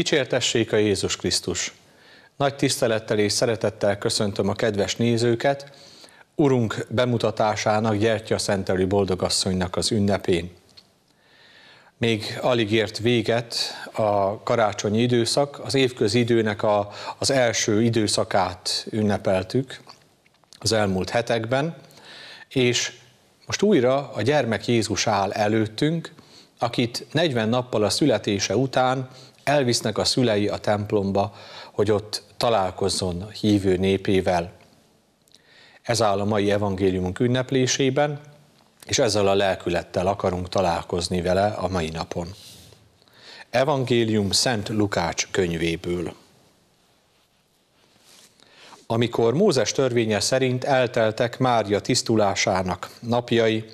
Dicsértessék a Jézus Krisztus! Nagy tisztelettel és szeretettel köszöntöm a kedves nézőket, Urunk bemutatásának Gyertya Szentelő Boldogasszonynak az ünnepén. Még alig ért véget a karácsonyi időszak, az évközi időnek a, az első időszakát ünnepeltük az elmúlt hetekben, és most újra a gyermek Jézus áll előttünk, akit 40 nappal a születése után elvisznek a szülei a templomba, hogy ott találkozzon a hívő népével. Ez áll a mai evangéliumunk ünneplésében, és ezzel a lelkülettel akarunk találkozni vele a mai napon. Evangélium Szent Lukács könyvéből amikor Mózes törvénye szerint elteltek Mária tisztulásának napjai,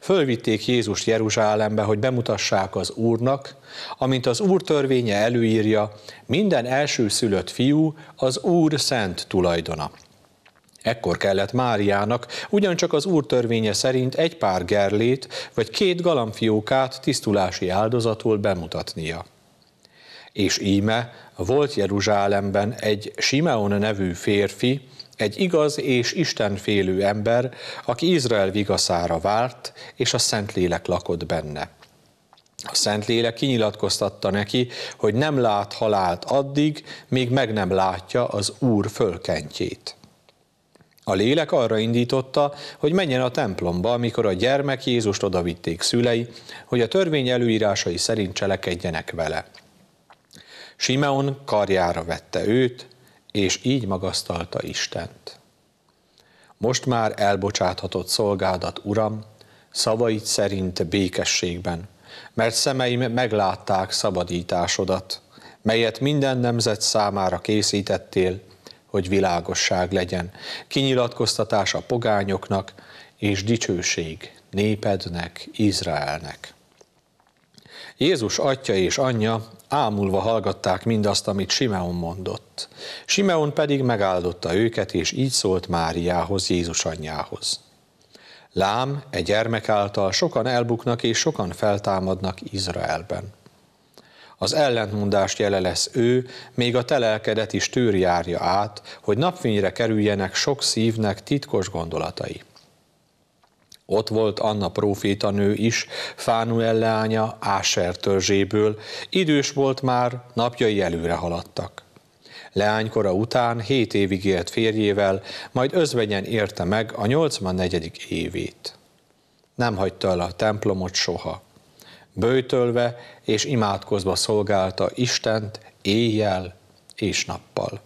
fölvitték Jézust Jeruzsálembe, hogy bemutassák az Úrnak, amint az Úr törvénye előírja, minden elsőszülött fiú az Úr szent tulajdona. Ekkor kellett Máriának ugyancsak az Úr törvénye szerint egy pár gerlét vagy két galambfiókát tisztulási áldozatul bemutatnia. És íme volt Jeruzsálemben egy Simeon nevű férfi, egy igaz és istenfélő ember, aki Izrael vigaszára várt, és a Szentlélek lakott benne. A Szentlélek kinyilatkoztatta neki, hogy nem lát halált addig, míg meg nem látja az Úr fölkentjét. A lélek arra indította, hogy menjen a templomba, amikor a gyermek Jézust odavitték szülei, hogy a törvény előírásai szerint cselekedjenek vele. Simeon karjára vette őt, és így magasztalta Istent. Most már elbocsáthatott szolgádat, Uram, szavaid szerint békességben, mert szemeim meglátták szabadításodat, melyet minden nemzet számára készítettél, hogy világosság legyen, kinyilatkoztatás a pogányoknak, és dicsőség népednek, Izraelnek. Jézus atya és anyja ámulva hallgatták mindazt, amit Simeon mondott. Simeon pedig megáldotta őket, és így szólt Máriához, Jézus anyjához. Lám, egy gyermek által sokan elbuknak és sokan feltámadnak Izraelben. Az ellentmondást jele lesz ő, még a telelkedet is tűr járja át, hogy napfényre kerüljenek sok szívnek titkos gondolatai. Ott volt Anna profétanő is, Fánuel leánya Áser törzséből, idős volt már, napjai előre haladtak. Leánykora után hét évig élt férjével, majd özvegyen érte meg a 84. évét. Nem hagyta el a templomot soha. Bőtölve és imádkozva szolgálta Istent éjjel és nappal.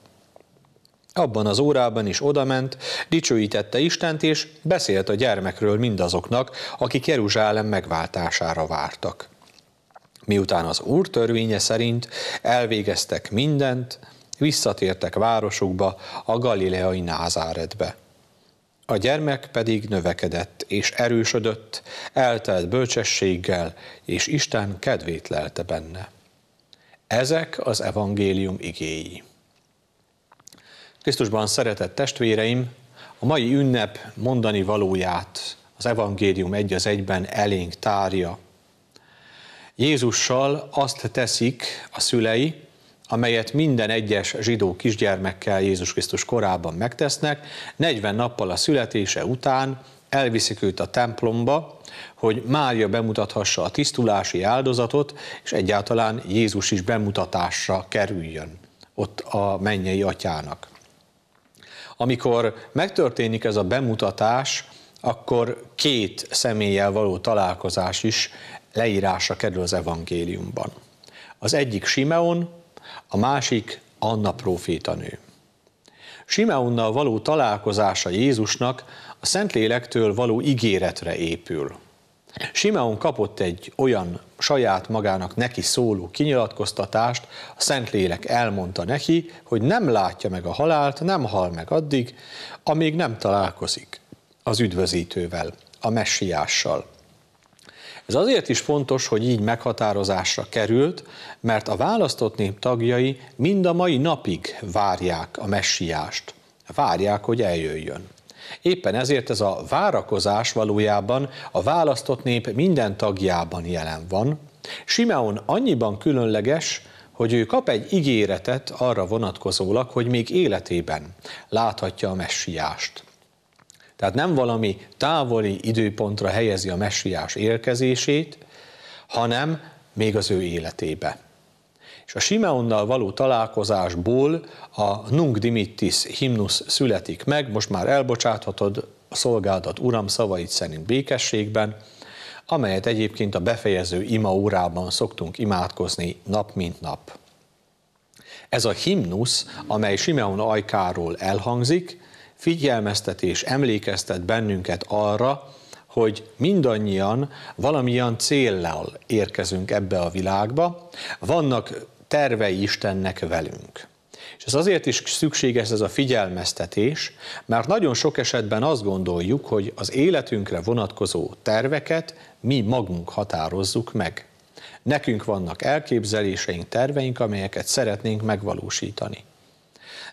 Abban az órában is odament, dicsőítette Istent, és beszélt a gyermekről mindazoknak, akik Jeruzsálem megváltására vártak. Miután az Úr törvénye szerint elvégeztek mindent, visszatértek városukba, a galileai Názáretbe. A gyermek pedig növekedett és erősödött, eltelt bölcsességgel, és Isten kedvét lelte benne. Ezek az evangélium igéi. Krisztusban szeretett testvéreim, a mai ünnep mondani valóját az evangélium egy az egyben elénk tárja. Jézussal azt teszik a szülei, amelyet minden egyes zsidó kisgyermekkel Jézus Krisztus korában megtesznek, 40 nappal a születése után elviszik őt a templomba, hogy Mária bemutathassa a tisztulási áldozatot, és egyáltalán Jézus is bemutatásra kerüljön ott a mennyei atyának. Amikor megtörténik ez a bemutatás, akkor két személlyel való találkozás is leírása kerül az evangéliumban. Az egyik Simeon, a másik Anna profétanő. Simeonnal való találkozása Jézusnak a Szentlélektől való ígéretre épül – Simeon kapott egy olyan saját magának neki szóló kinyilatkoztatást, a Szentlélek elmondta neki, hogy nem látja meg a halált, nem hal meg addig, amíg nem találkozik az üdvözítővel, a messiással. Ez azért is fontos, hogy így meghatározásra került, mert a választott nép tagjai mind a mai napig várják a messiást. Várják, hogy eljöjjön. Éppen ezért ez a várakozás valójában a választott nép minden tagjában jelen van. Simeon annyiban különleges, hogy ő kap egy ígéretet arra vonatkozólag, hogy még életében láthatja a messiást. Tehát nem valami távoli időpontra helyezi a messiás érkezését, hanem még az ő életébe és a Simeonnal való találkozásból a Nunc Dimittis himnusz születik meg, most már elbocsáthatod a szolgádat Uram szavait szerint békességben, amelyet egyébként a befejező ima órában szoktunk imádkozni nap mint nap. Ez a himnusz, amely Simeon ajkáról elhangzik, figyelmeztet és emlékeztet bennünket arra, hogy mindannyian valamilyen céllal érkezünk ebbe a világba. Vannak tervei Istennek velünk. És ez azért is szükséges ez a figyelmeztetés, mert nagyon sok esetben azt gondoljuk, hogy az életünkre vonatkozó terveket mi magunk határozzuk meg. Nekünk vannak elképzeléseink, terveink, amelyeket szeretnénk megvalósítani.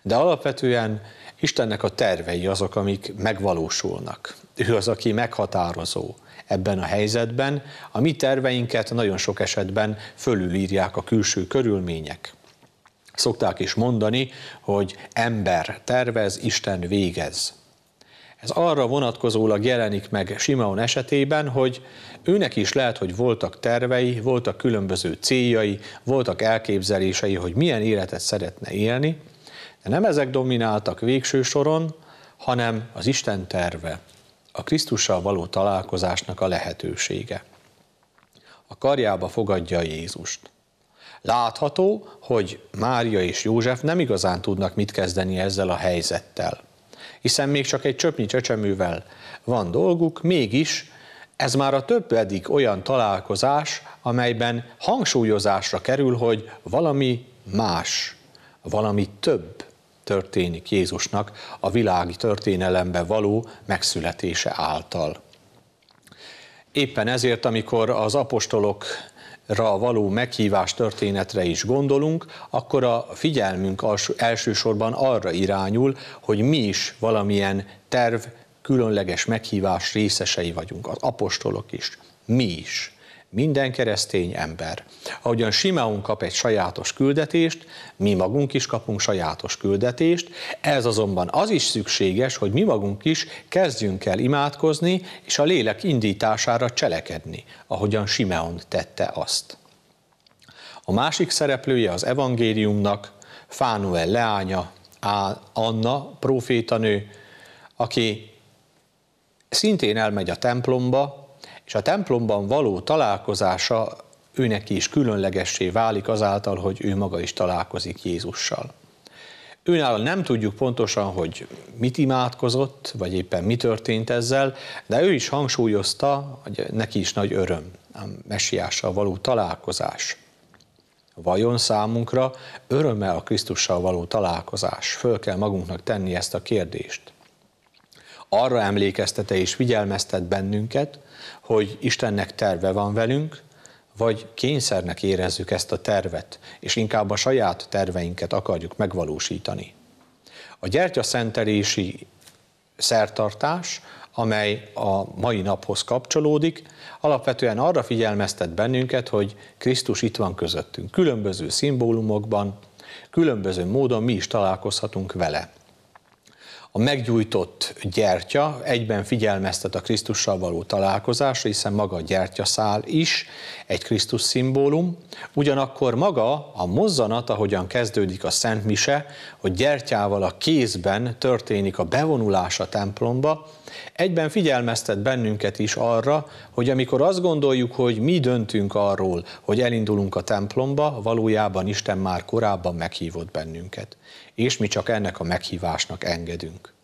De alapvetően Istennek a tervei azok, amik megvalósulnak. Ő az, aki meghatározó ebben a helyzetben. A mi terveinket nagyon sok esetben fölülírják a külső körülmények. Szokták is mondani, hogy ember tervez, Isten végez. Ez arra vonatkozólag jelenik meg Simeon esetében, hogy őnek is lehet, hogy voltak tervei, voltak különböző céljai, voltak elképzelései, hogy milyen életet szeretne élni, de nem ezek domináltak végső soron, hanem az Isten terve, a Krisztussal való találkozásnak a lehetősége. A karjába fogadja Jézust. Látható, hogy Mária és József nem igazán tudnak mit kezdeni ezzel a helyzettel, hiszen még csak egy csöpnyi csecsemővel van dolguk, mégis ez már a többedik olyan találkozás, amelyben hangsúlyozásra kerül, hogy valami más, valami több, történik Jézusnak a világi történelembe való megszületése által. Éppen ezért, amikor az apostolokra való meghívás történetre is gondolunk, akkor a figyelmünk elsősorban arra irányul, hogy mi is valamilyen terv, különleges meghívás részesei vagyunk, az apostolok is, mi is minden keresztény ember. Ahogyan Simeon kap egy sajátos küldetést, mi magunk is kapunk sajátos küldetést, ez azonban az is szükséges, hogy mi magunk is kezdjünk el imádkozni, és a lélek indítására cselekedni, ahogyan Simeon tette azt. A másik szereplője az evangéliumnak, Fánuel leánya, Anna profétanő, aki szintén elmegy a templomba, és a templomban való találkozása őnek is különlegessé válik azáltal, hogy ő maga is találkozik Jézussal. Őnála nem tudjuk pontosan, hogy mit imádkozott, vagy éppen mi történt ezzel, de ő is hangsúlyozta, hogy neki is nagy öröm a messiással való találkozás. Vajon számunkra öröme a Krisztussal való találkozás? Föl kell magunknak tenni ezt a kérdést. Arra emlékeztete és figyelmeztet bennünket, hogy Istennek terve van velünk, vagy kényszernek érezzük ezt a tervet, és inkább a saját terveinket akarjuk megvalósítani. A gyertyaszentelési szertartás, amely a mai naphoz kapcsolódik, alapvetően arra figyelmeztet bennünket, hogy Krisztus itt van közöttünk. Különböző szimbólumokban, különböző módon mi is találkozhatunk vele. A meggyújtott gyertya egyben figyelmeztet a Krisztussal való találkozásra, hiszen maga a gyertyaszál is egy Krisztus szimbólum, ugyanakkor maga a mozzanat, ahogyan kezdődik a Szent Mise, hogy gyertyával a kézben történik a bevonulás a templomba, Egyben figyelmeztet bennünket is arra, hogy amikor azt gondoljuk, hogy mi döntünk arról, hogy elindulunk a templomba, valójában Isten már korábban meghívott bennünket, és mi csak ennek a meghívásnak engedünk.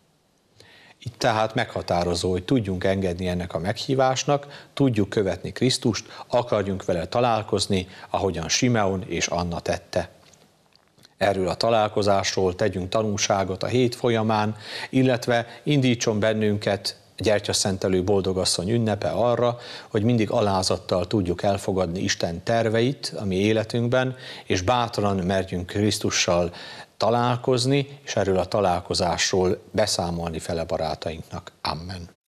Itt tehát meghatározó, hogy tudjunk engedni ennek a meghívásnak, tudjuk követni Krisztust, akarjunk vele találkozni, ahogyan Simeon és Anna tette. Erről a találkozásról tegyünk tanulságot a hét folyamán, illetve indítson bennünket gyertyaszentelő boldogasszony ünnepe arra, hogy mindig alázattal tudjuk elfogadni Isten terveit a mi életünkben, és bátran merjünk Krisztussal találkozni, és erről a találkozásról beszámolni fele barátainknak. Amen.